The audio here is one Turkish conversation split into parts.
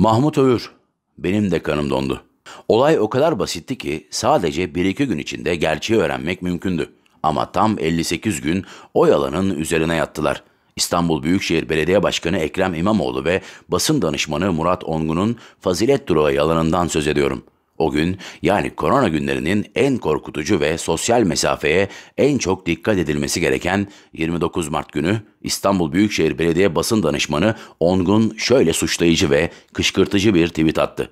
Mahmut Öğür. Benim de kanım dondu. Olay o kadar basitti ki sadece 1-2 gün içinde gerçeği öğrenmek mümkündü. Ama tam 58 gün o yalanın üzerine yattılar. İstanbul Büyükşehir Belediye Başkanı Ekrem İmamoğlu ve basın danışmanı Murat Ongun'un fazilet durağı yalanından söz ediyorum.'' O gün yani korona günlerinin en korkutucu ve sosyal mesafeye en çok dikkat edilmesi gereken 29 Mart günü İstanbul Büyükşehir Belediye Basın Danışmanı Ongun şöyle suçlayıcı ve kışkırtıcı bir tweet attı.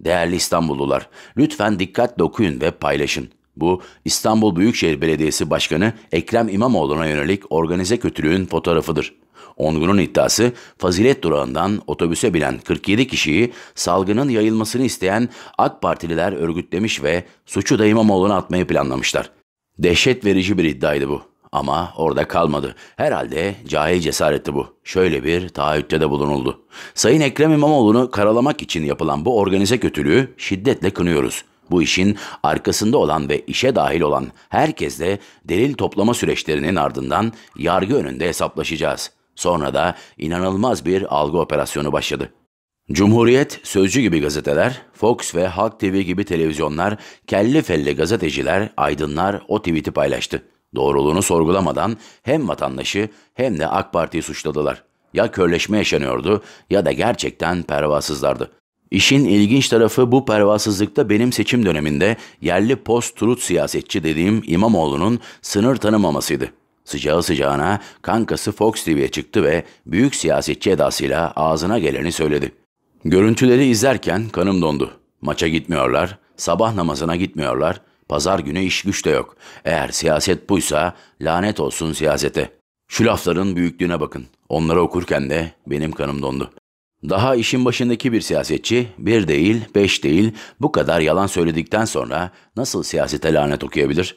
Değerli İstanbullular, lütfen dikkatle okuyun ve paylaşın. Bu İstanbul Büyükşehir Belediyesi Başkanı Ekrem İmamoğlu'na yönelik organize kötülüğün fotoğrafıdır. Ongun'un iddiası Fazilet durağından otobüse binen 47 kişiyi salgının yayılmasını isteyen AK Partililer örgütlemiş ve suçu da İmamoğlu'na atmayı planlamışlar. Dehşet verici bir iddiaydı bu. Ama orada kalmadı. Herhalde cahil cesareti bu. Şöyle bir taahhütte de bulunuldu. Sayın Ekrem İmamoğlu'nu karalamak için yapılan bu organize kötülüğü şiddetle kınıyoruz. Bu işin arkasında olan ve işe dahil olan herkes de delil toplama süreçlerinin ardından yargı önünde hesaplaşacağız. Sonra da inanılmaz bir algı operasyonu başladı. Cumhuriyet, Sözcü gibi gazeteler, Fox ve Halk TV gibi televizyonlar, kelli felli gazeteciler, aydınlar o tweet'i paylaştı. Doğruluğunu sorgulamadan hem vatandaşı hem de AK Parti'yi suçladılar. Ya körleşme yaşanıyordu ya da gerçekten pervasızlardı. İşin ilginç tarafı bu pervasızlıkta benim seçim döneminde yerli post-truth siyasetçi dediğim İmamoğlu'nun sınır tanımamasıydı. Sıcağı sıcağına kankası Fox TV'ye çıktı ve büyük siyasetçi edasıyla ağzına geleni söyledi. Görüntüleri izlerken kanım dondu. Maça gitmiyorlar, sabah namazına gitmiyorlar, pazar günü iş güç de yok. Eğer siyaset buysa lanet olsun siyasete. Şu lafların büyüklüğüne bakın. Onları okurken de benim kanım dondu. Daha işin başındaki bir siyasetçi bir değil, beş değil bu kadar yalan söyledikten sonra nasıl siyasete lanet okuyabilir?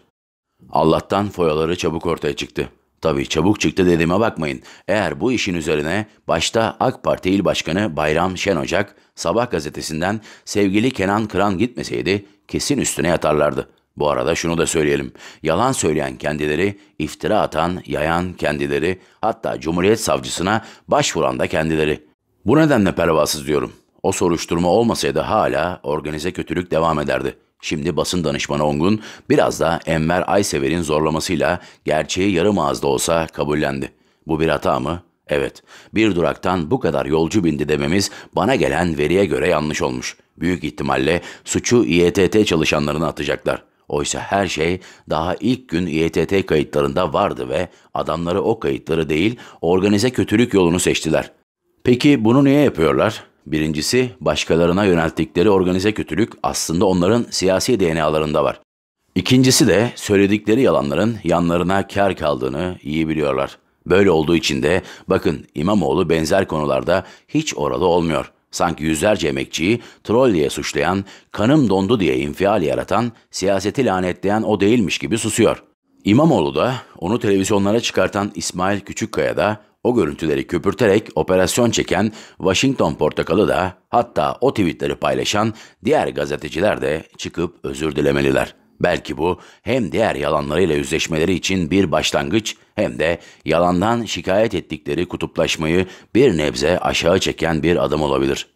Allah'tan foyaları çabuk ortaya çıktı. Tabii çabuk çıktı dediğime bakmayın. Eğer bu işin üzerine başta AK Parti İl Başkanı Bayram Şen Ocak Sabah gazetesinden sevgili Kenan Kıran gitmeseydi kesin üstüne yatarlardı. Bu arada şunu da söyleyelim. Yalan söyleyen kendileri, iftira atan, yayan kendileri, hatta Cumhuriyet Savcısına başvuran da kendileri.'' Bu nedenle pervasız diyorum. O soruşturma olmasaydı hala organize kötülük devam ederdi. Şimdi basın danışmanı Ongun biraz da Enver Aysever'in zorlamasıyla gerçeği yarım ağızda olsa kabullendi. Bu bir hata mı? Evet. Bir duraktan bu kadar yolcu bindi dememiz bana gelen veriye göre yanlış olmuş. Büyük ihtimalle suçu İETT çalışanlarına atacaklar. Oysa her şey daha ilk gün İETT kayıtlarında vardı ve adamları o kayıtları değil organize kötülük yolunu seçtiler.'' Peki bunu niye yapıyorlar? Birincisi, başkalarına yönelttikleri organize kötülük aslında onların siyasi DNA'larında var. İkincisi de söyledikleri yalanların yanlarına kar kaldığını iyi biliyorlar. Böyle olduğu için de bakın İmamoğlu benzer konularda hiç oralı olmuyor. Sanki yüzlerce emekçiyi troll diye suçlayan, kanım dondu diye infial yaratan, siyaseti lanetleyen o değilmiş gibi susuyor. İmamoğlu da, onu televizyonlara çıkartan İsmail Küçükkaya da o görüntüleri köpürterek operasyon çeken Washington Portakalı da hatta o tweetleri paylaşan diğer gazeteciler de çıkıp özür dilemeliler. Belki bu hem diğer yalanlarıyla yüzleşmeleri için bir başlangıç hem de yalandan şikayet ettikleri kutuplaşmayı bir nebze aşağı çeken bir adım olabilir.